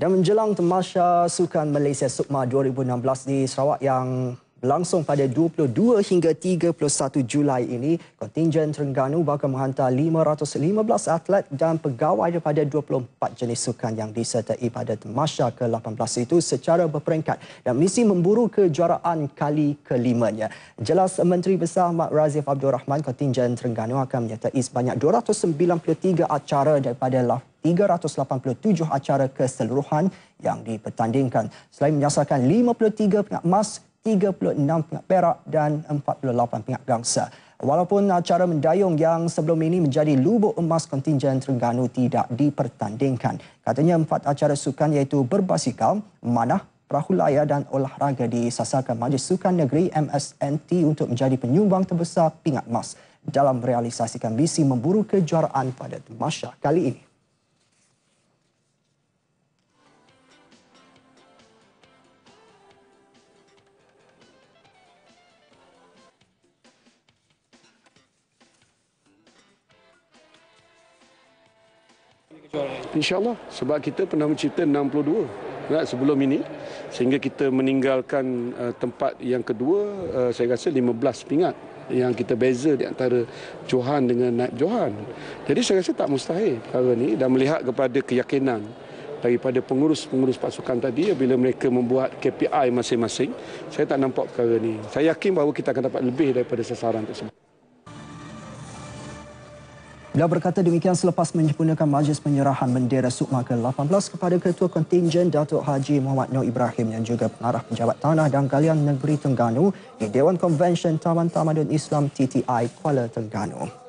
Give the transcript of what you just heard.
Dan menjelang temasya sukan Malaysia Sukma 2016 di Sarawak yang berlangsung pada 22 hingga 31 Julai ini, kontingen Terengganu bakal menghantar 515 atlet dan pegawai daripada 24 jenis sukan yang disertai pada Temasha ke-18 itu secara berperingkat dan misi memburu kejuaraan kali kelimanya. Jelas Menteri Besar Mak Razif Abdul Rahman, kontingen Terengganu akan menyertai sebanyak 293 acara daripada 387 acara keseluruhan yang dipertandingkan. Selain menyasarkan 53 penat emas, 36 perak dan 48 pingat gangsa. Walaupun acara mendayung yang sebelum ini menjadi lubuk emas kontingen Terengganu tidak dipertandingkan. Katanya empat acara sukan iaitu berbasikal, manah, perahu layar dan olahraga disasarkan Majlis Sukan Negeri MSNT untuk menjadi penyumbang terbesar pingat emas dalam realisasikan misi memburu kejuaraan pada Masya kali ini. InsyaAllah. Sebab kita pernah mencipta 62 right, sebelum ini. Sehingga kita meninggalkan uh, tempat yang kedua, uh, saya rasa 15 pingat yang kita beza di antara Johan dengan Naib Johan. Jadi saya rasa tak mustahil perkara ini dan melihat kepada keyakinan daripada pengurus-pengurus pasukan tadi bila mereka membuat KPI masing-masing, saya tak nampak perkara ini. Saya yakin bahawa kita akan dapat lebih daripada sasaran tersebut. Beliau berkata demikian selepas menyempurnakan majlis penyerahan bendera Sukma ke-18 kepada Ketua Kontingen Datuk Haji Muhammad Nur Ibrahim yang juga pengarah penjabat tanah dan galian negeri Tengganu di Dewan Konvensyen Taman Tamadun Islam TTI Kuala Tengganu.